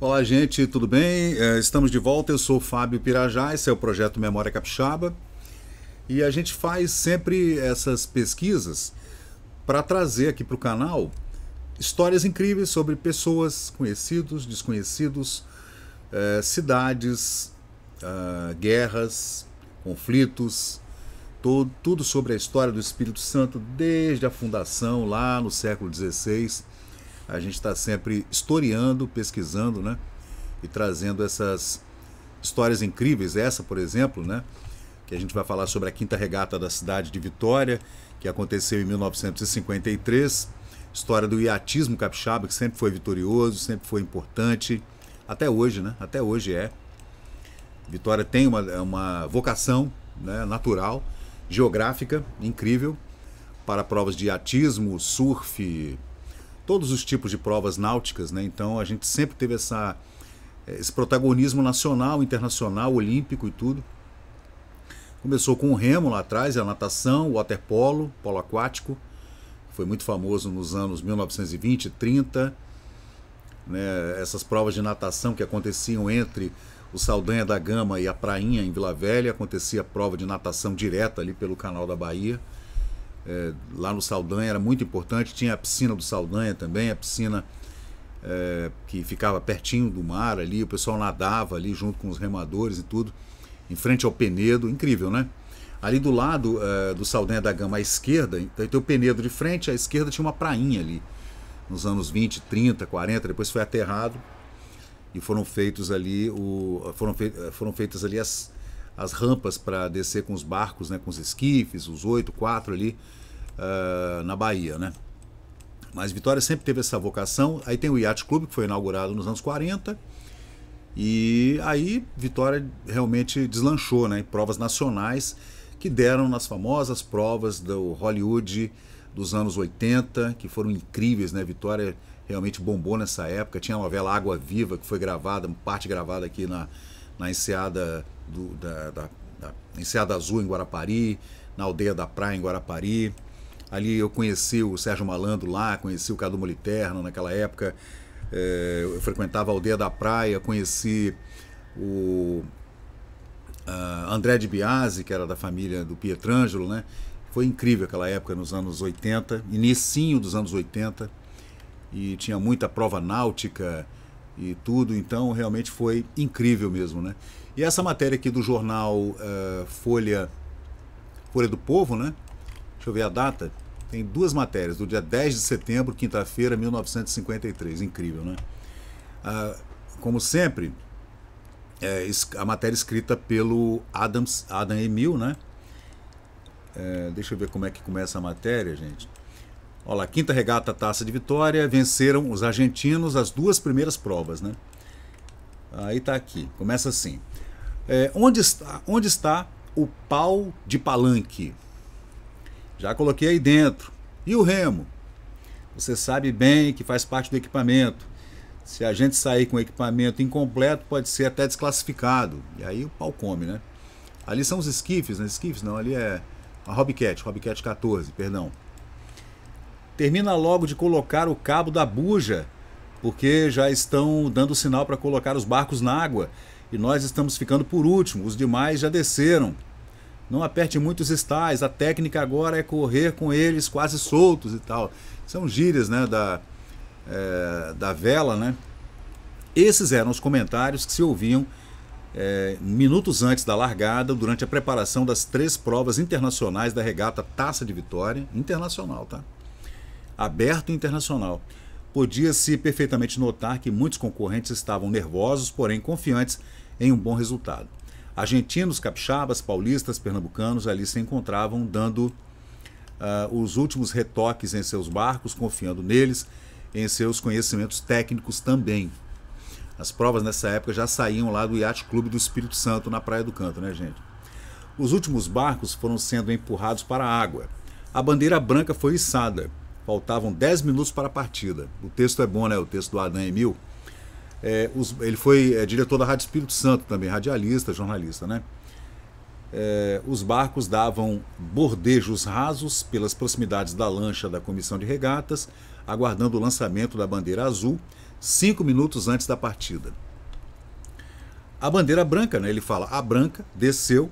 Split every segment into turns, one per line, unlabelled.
Olá, gente, tudo bem? É, estamos de volta. Eu sou o Fábio Pirajá, esse é o projeto Memória Capixaba. E a gente faz sempre essas pesquisas para trazer aqui para o canal histórias incríveis sobre pessoas, conhecidos, desconhecidos, é, cidades, ah, guerras, conflitos, tudo sobre a história do Espírito Santo desde a fundação lá no século XVI a gente está sempre historiando, pesquisando, né? E trazendo essas histórias incríveis. Essa, por exemplo, né? Que a gente vai falar sobre a quinta regata da cidade de Vitória, que aconteceu em 1953. História do iatismo capixaba, que sempre foi vitorioso, sempre foi importante. Até hoje, né? Até hoje é. Vitória tem uma, é uma vocação né, natural, geográfica, incrível, para provas de iatismo, surf, todos os tipos de provas náuticas, né? Então a gente sempre teve essa, eh, esse protagonismo nacional, internacional, olímpico e tudo. Começou com o remo lá atrás, a natação, o waterpolo, polo aquático, foi muito famoso nos anos 1920, 30. Né? Essas provas de natação que aconteciam entre o Saldanha da Gama e a Prainha em Vila Velha, acontecia a prova de natação direta ali pelo canal da Bahia é, lá no Saldanha era muito importante. Tinha a piscina do Saldanha também, a piscina é, que ficava pertinho do mar ali. O pessoal nadava ali junto com os remadores e tudo, em frente ao Penedo. Incrível, né? Ali do lado é, do Saldanha da Gama, à esquerda, então tem o Penedo de frente, à esquerda tinha uma prainha ali. Nos anos 20, 30, 40, depois foi aterrado e foram feitos ali o foram, fei, foram feitas ali as as rampas para descer com os barcos, né, com os esquifes, os oito, quatro ali uh, na Bahia, né? Mas Vitória sempre teve essa vocação. Aí tem o Yacht Clube, que foi inaugurado nos anos 40. E aí Vitória realmente deslanchou né, em provas nacionais que deram nas famosas provas do Hollywood dos anos 80, que foram incríveis, né? Vitória realmente bombou nessa época. Tinha a novela Água Viva, que foi gravada, parte gravada aqui na, na Enseada do, da, da, da Enseada Azul em Guarapari, na Aldeia da Praia em Guarapari. Ali eu conheci o Sérgio Malandro lá, conheci o Cadu Moliterno naquela época. É, eu frequentava a Aldeia da Praia, conheci o uh, André de Biasi, que era da família do Pietrangelo, né? Foi incrível aquela época nos anos 80, inicinho dos anos 80, e tinha muita prova náutica e tudo, então realmente foi incrível mesmo, né? E essa matéria aqui do jornal uh, Folha, Folha do Povo, né? Deixa eu ver a data. Tem duas matérias, do dia 10 de setembro, quinta-feira, 1953. Incrível, né? Uh, como sempre, é, a matéria escrita pelo Adams, Adam Emil, né? É, deixa eu ver como é que começa a matéria, gente. Olha lá, quinta regata Taça de Vitória, venceram os argentinos as duas primeiras provas, né? Aí tá aqui, começa assim. É, onde, está, onde está o pau de palanque? Já coloquei aí dentro. E o remo? Você sabe bem que faz parte do equipamento. Se a gente sair com o equipamento incompleto, pode ser até desclassificado. E aí o pau come, né? Ali são os esquifes, né? Esquifes não, ali é a Hobcat, Cat 14, perdão. Termina logo de colocar o cabo da buja, porque já estão dando sinal para colocar os barcos na água e nós estamos ficando por último, os demais já desceram. Não aperte muitos estais, a técnica agora é correr com eles quase soltos e tal. São gírias né, da, é, da vela. Né? Esses eram os comentários que se ouviam é, minutos antes da largada, durante a preparação das três provas internacionais da regata Taça de Vitória, internacional, tá? Aberto e internacional. Podia-se perfeitamente notar que muitos concorrentes estavam nervosos, porém confiantes em um bom resultado. Argentinos, capixabas, paulistas, pernambucanos ali se encontravam dando uh, os últimos retoques em seus barcos, confiando neles, em seus conhecimentos técnicos também. As provas nessa época já saíam lá do Yacht Clube do Espírito Santo, na Praia do Canto, né, gente? Os últimos barcos foram sendo empurrados para a água. A bandeira branca foi içada. Faltavam 10 minutos para a partida. O texto é bom, né? O texto do Adam Emil. É, os, ele foi é, diretor da Rádio Espírito Santo também, radialista, jornalista, né? É, os barcos davam bordejos rasos pelas proximidades da lancha da comissão de regatas, aguardando o lançamento da bandeira azul, cinco minutos antes da partida. A bandeira branca, né? Ele fala, a branca desceu,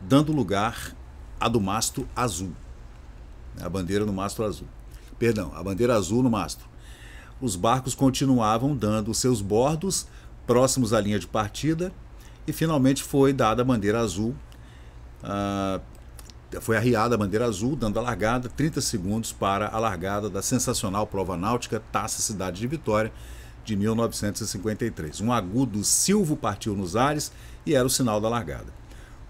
dando lugar à do mastro azul. A bandeira no mastro azul. Perdão, a bandeira azul no mastro os barcos continuavam dando seus bordos próximos à linha de partida e finalmente foi dada a bandeira azul. Ah, foi arriada a bandeira azul, dando a largada, 30 segundos para a largada da sensacional prova náutica Taça Cidade de Vitória de 1953. Um agudo silvo partiu nos ares e era o sinal da largada.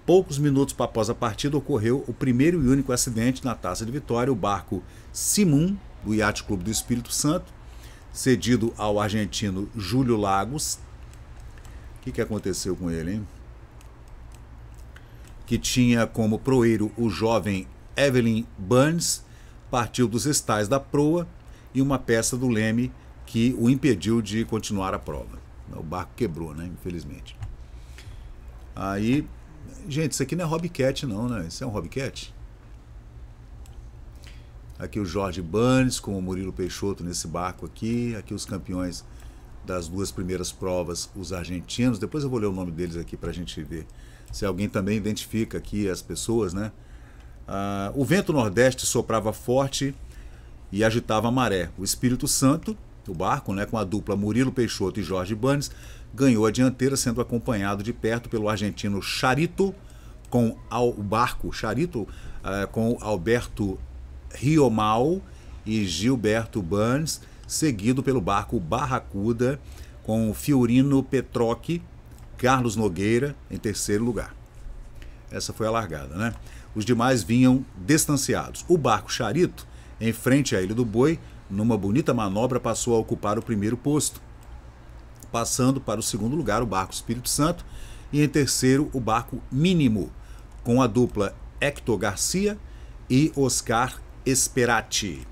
Poucos minutos após a partida ocorreu o primeiro e único acidente na Taça de Vitória. O barco Simum, do Yacht Clube do Espírito Santo, cedido ao argentino Júlio Lagos. O que, que aconteceu com ele, hein? Que tinha como proeiro o jovem Evelyn Burns, partiu dos estais da proa e uma peça do leme que o impediu de continuar a prova. O barco quebrou, né? Infelizmente. Aí, gente, isso aqui não é hobbycat, não, né? Isso é um hobbycat? Aqui o Jorge Banes com o Murilo Peixoto nesse barco aqui. Aqui os campeões das duas primeiras provas, os argentinos. Depois eu vou ler o nome deles aqui para a gente ver se alguém também identifica aqui as pessoas, né? Ah, o vento nordeste soprava forte e agitava a maré. O Espírito Santo, o barco, né, com a dupla Murilo Peixoto e Jorge Banes, ganhou a dianteira, sendo acompanhado de perto pelo argentino Charito, com o barco Charito, ah, com Alberto Riomal e Gilberto Burns, seguido pelo barco Barracuda, com Fiorino Petrocchi, Carlos Nogueira em terceiro lugar. Essa foi a largada, né? Os demais vinham distanciados. O barco Charito, em frente à Ilha do Boi, numa bonita manobra, passou a ocupar o primeiro posto, passando para o segundo lugar o barco Espírito Santo e em terceiro o barco Mínimo, com a dupla Hector Garcia e Oscar Esperati.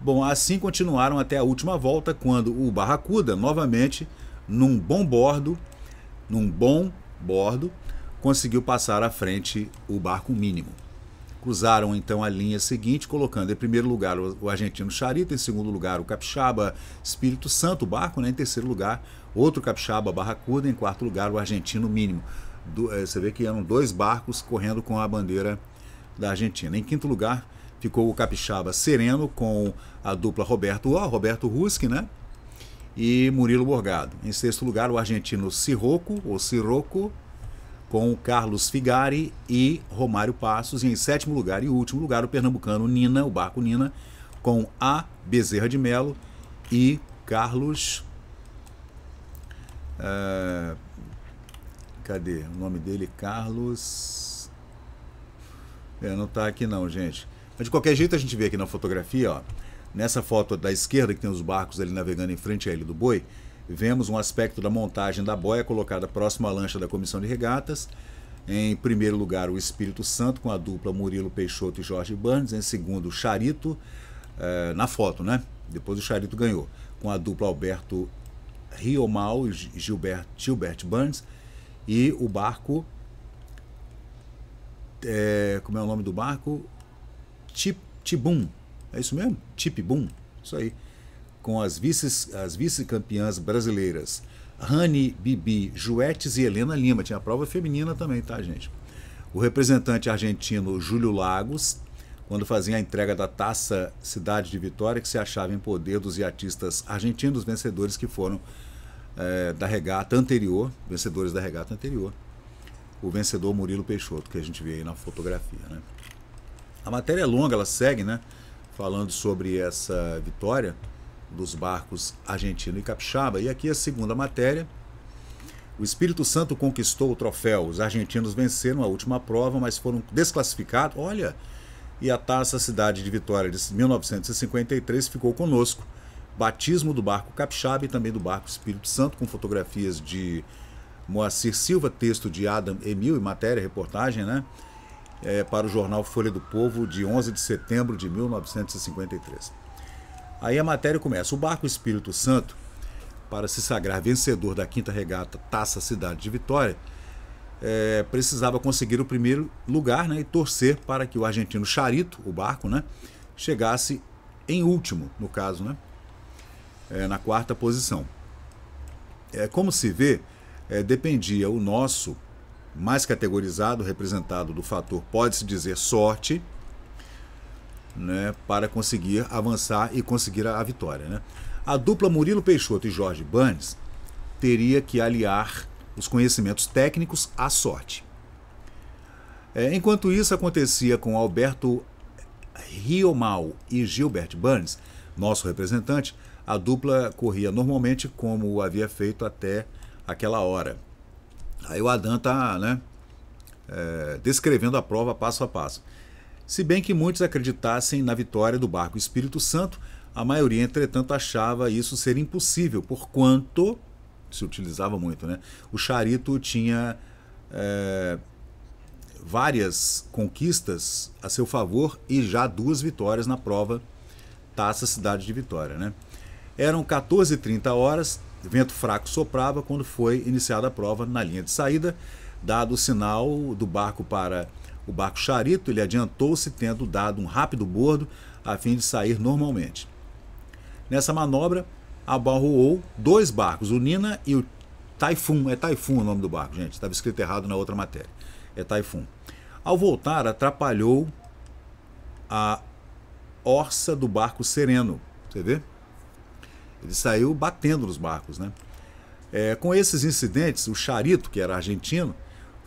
Bom, assim continuaram até a última volta, quando o Barracuda, novamente, num bom bordo, num bom bordo, conseguiu passar à frente o barco mínimo. Cruzaram então a linha seguinte, colocando em primeiro lugar o argentino Charito, em segundo lugar o capixaba Espírito Santo, o barco, né? em terceiro lugar outro capixaba Barracuda, em quarto lugar o argentino mínimo. Do, eh, você vê que eram dois barcos correndo com a bandeira da Argentina. Em quinto lugar ficou o Capixaba Sereno com a dupla Roberto A, Roberto Ruski, né? E Murilo Borgado. Em sexto lugar, o argentino Sirroco, ou Sirroco, com Carlos Figari e Romário Passos. E em sétimo lugar e último lugar, o pernambucano Nina, o barco Nina, com A Bezerra de Melo e Carlos. Uh, cadê? O nome dele Carlos. É, não está aqui não, gente. Mas de qualquer jeito a gente vê aqui na fotografia, ó, nessa foto da esquerda que tem os barcos ali navegando em frente à Ilha do Boi, vemos um aspecto da montagem da boia colocada próximo à lancha da comissão de regatas. Em primeiro lugar, o Espírito Santo com a dupla Murilo Peixoto e Jorge Burns. Em segundo, o Charito, eh, na foto, né? Depois o Charito ganhou, com a dupla Alberto Riomal e Gilbert, Gilbert Burns. E o barco é, como é o nome do barco? Tip, Tibum. É isso mesmo? Tipbum. Isso aí. Com as, vices, as vice-campeãs brasileiras. Rani, Bibi, Juetes e Helena Lima. Tinha a prova feminina também, tá, gente? O representante argentino Júlio Lagos, quando fazia a entrega da taça Cidade de Vitória, que se achava em poder dos iatistas argentinos, vencedores que foram é, da regata anterior, vencedores da regata anterior o vencedor Murilo Peixoto, que a gente vê aí na fotografia. Né? A matéria é longa, ela segue, né? Falando sobre essa vitória dos barcos argentino e capixaba. E aqui a segunda matéria. O Espírito Santo conquistou o troféu. Os argentinos venceram a última prova, mas foram desclassificados. Olha, e a taça Cidade de Vitória de 1953 ficou conosco. Batismo do barco capixaba e também do barco Espírito Santo, com fotografias de Moacir Silva, texto de Adam Emil e matéria, reportagem, né? É, para o jornal Folha do Povo, de 11 de setembro de 1953. Aí a matéria começa. O barco Espírito Santo, para se sagrar vencedor da quinta regata Taça Cidade de Vitória, é, precisava conseguir o primeiro lugar né, e torcer para que o argentino Charito, o barco, né, chegasse em último, no caso, né, é, na quarta posição. É, como se vê, é, dependia o nosso, mais categorizado, representado do fator, pode-se dizer, sorte, né, para conseguir avançar e conseguir a, a vitória. Né? A dupla Murilo Peixoto e Jorge Banes teria que aliar os conhecimentos técnicos à sorte. É, enquanto isso acontecia com Alberto Riomal e Gilbert Burns, nosso representante, a dupla corria normalmente como havia feito até aquela hora. Aí o Adam está né, é, descrevendo a prova passo a passo. Se bem que muitos acreditassem na vitória do barco Espírito Santo, a maioria, entretanto, achava isso ser impossível, porquanto se utilizava muito, né? O charito tinha é, várias conquistas a seu favor e já duas vitórias na prova Taça Cidade de Vitória, né? Eram 14h30 horas, Vento fraco soprava quando foi iniciada a prova na linha de saída. Dado o sinal do barco para o barco charito, ele adiantou-se, tendo dado um rápido bordo a fim de sair normalmente. Nessa manobra, abarroou dois barcos, o Nina e o Taifun. É Taifun o nome do barco, gente. Estava escrito errado na outra matéria. É Taifun. Ao voltar, atrapalhou a orça do barco sereno. Você vê? Ele saiu batendo nos barcos, né? É, com esses incidentes, o Charito, que era argentino,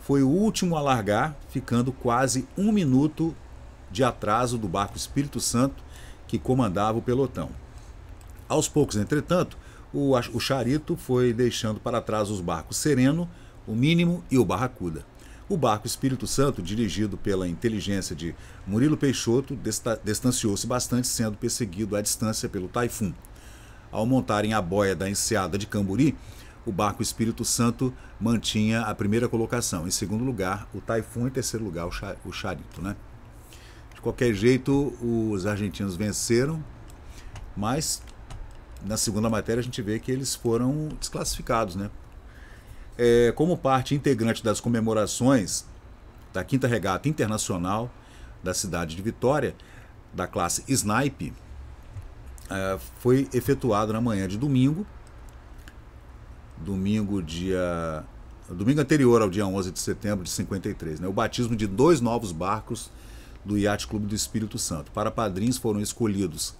foi o último a largar, ficando quase um minuto de atraso do barco Espírito Santo, que comandava o pelotão. Aos poucos, entretanto, o, o Charito foi deixando para trás os barcos Sereno, o Mínimo e o Barracuda. O barco Espírito Santo, dirigido pela inteligência de Murilo Peixoto, distanciou-se bastante, sendo perseguido à distância pelo Taifun. Ao montarem a boia da enseada de Camburi, o barco Espírito Santo mantinha a primeira colocação. Em segundo lugar, o Taifun. Em terceiro lugar, o Charito. Né? De qualquer jeito, os argentinos venceram, mas na segunda matéria a gente vê que eles foram desclassificados. Né? É, como parte integrante das comemorações da quinta regata internacional da cidade de Vitória, da classe Snipe, é, foi efetuado na manhã de domingo, domingo dia domingo anterior ao dia 11 de setembro de 53, né, o batismo de dois novos barcos do Iate Clube do Espírito Santo. Para padrinhos foram escolhidos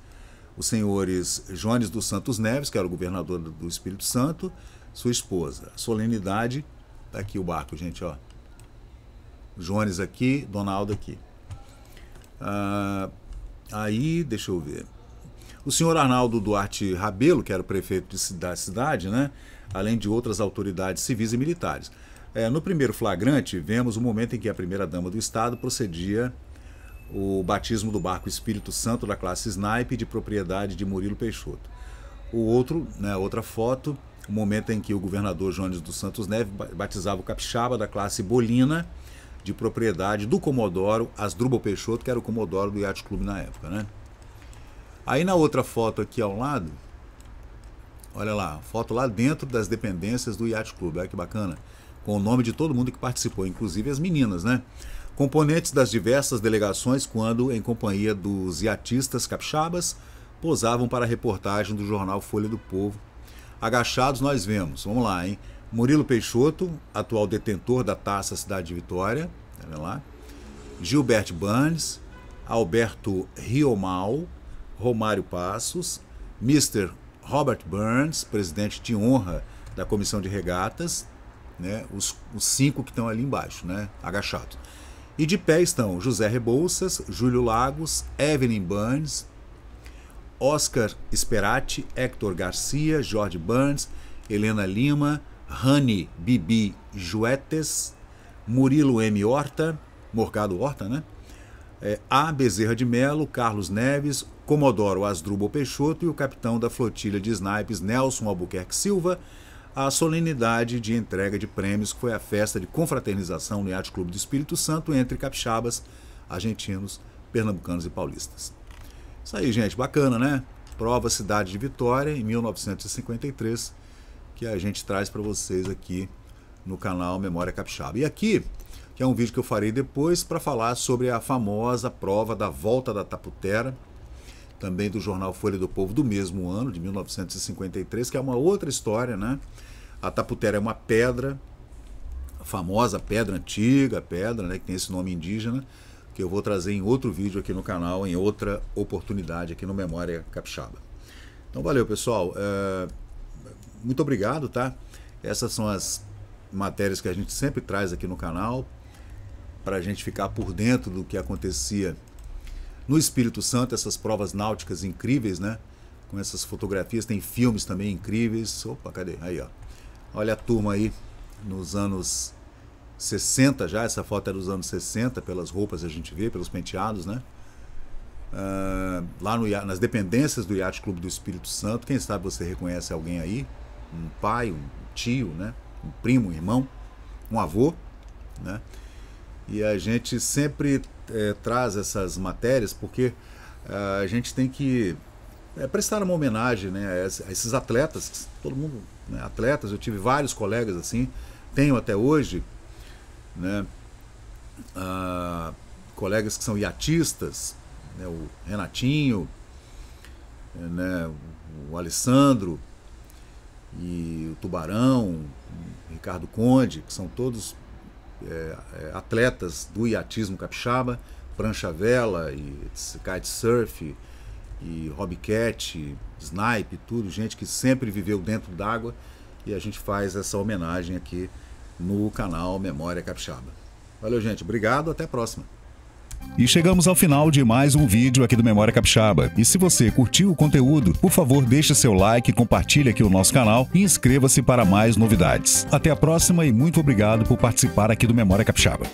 os senhores Jones dos Santos Neves, que era o governador do Espírito Santo, sua esposa. solenidade, tá aqui o barco, gente, ó. Jones aqui, Donaldo aqui. Ah, aí, deixa eu ver. O senhor Arnaldo Duarte Rabelo, que era o prefeito de, da cidade, né, além de outras autoridades civis e militares. É, no primeiro flagrante, vemos o momento em que a primeira-dama do Estado procedia o batismo do barco Espírito Santo da classe Snipe de propriedade de Murilo Peixoto. O outro, né, outra foto, o momento em que o governador Jones dos Santos Neves batizava o capixaba da classe Bolina de propriedade do comodoro Asdrubal Peixoto, que era o comodoro do Yacht Clube na época, né? Aí na outra foto aqui ao lado, olha lá, foto lá dentro das dependências do Yacht Club, olha que bacana, com o nome de todo mundo que participou, inclusive as meninas, né? Componentes das diversas delegações quando, em companhia dos iatistas capixabas, posavam para a reportagem do jornal Folha do Povo. Agachados nós vemos, vamos lá, hein? Murilo Peixoto, atual detentor da taça Cidade de Vitória, olha lá. Gilberto Banes, Alberto Riomal, Romário Passos, Mr. Robert Burns, presidente de honra da comissão de regatas, né? os, os cinco que estão ali embaixo, né? agachados. E de pé estão José Rebouças, Júlio Lagos, Evelyn Burns, Oscar Esperati, Hector Garcia, Jorge Burns, Helena Lima, Rani Bibi Juetes, Murilo M. Horta, Morgado Horta, né? É, A. Bezerra de Melo, Carlos Neves, Comodoro Asdrubo Peixoto e o capitão da flotilha de snipes Nelson Albuquerque Silva A solenidade de entrega de prêmios, que foi a festa de confraternização no Yacht Clube do Espírito Santo entre capixabas, argentinos, pernambucanos e paulistas. Isso aí, gente, bacana, né? Prova Cidade de Vitória, em 1953, que a gente traz para vocês aqui no canal Memória Capixaba. E aqui, que é um vídeo que eu farei depois para falar sobre a famosa prova da Volta da Taputera, também do jornal Folha do Povo do mesmo ano, de 1953, que é uma outra história, né? A taputera é uma pedra, a famosa pedra antiga, pedra, né, que tem esse nome indígena, que eu vou trazer em outro vídeo aqui no canal, em outra oportunidade aqui no Memória Capixaba. Então valeu, pessoal. É... Muito obrigado, tá? Essas são as matérias que a gente sempre traz aqui no canal para a gente ficar por dentro do que acontecia no Espírito Santo, essas provas náuticas incríveis, né? Com essas fotografias, tem filmes também incríveis. Opa, cadê? Aí, ó. Olha a turma aí, nos anos 60 já, essa foto é dos anos 60, pelas roupas a gente vê, pelos penteados, né? Uh, lá no, nas dependências do Yacht Clube do Espírito Santo, quem sabe você reconhece alguém aí, um pai, um tio, né? Um primo, um irmão, um avô, né? E a gente sempre é, traz essas matérias porque ah, a gente tem que é, prestar uma homenagem né, a esses atletas, todo mundo, né, atletas, eu tive vários colegas assim, tenho até hoje, né, ah, colegas que são iatistas, né, o Renatinho, né, o Alessandro, e o Tubarão, o Ricardo Conde, que são todos é, é, atletas do iatismo capixaba, prancha vela e kite surf e hobbycat, snipe, tudo, gente que sempre viveu dentro d'água e a gente faz essa homenagem aqui no canal Memória Capixaba. Valeu, gente. Obrigado. Até a próxima. E chegamos ao final de mais um vídeo aqui do Memória Capixaba. E se você curtiu o conteúdo, por favor deixe seu like, compartilhe aqui o nosso canal e inscreva-se para mais novidades. Até a próxima e muito obrigado por participar aqui do Memória Capixaba.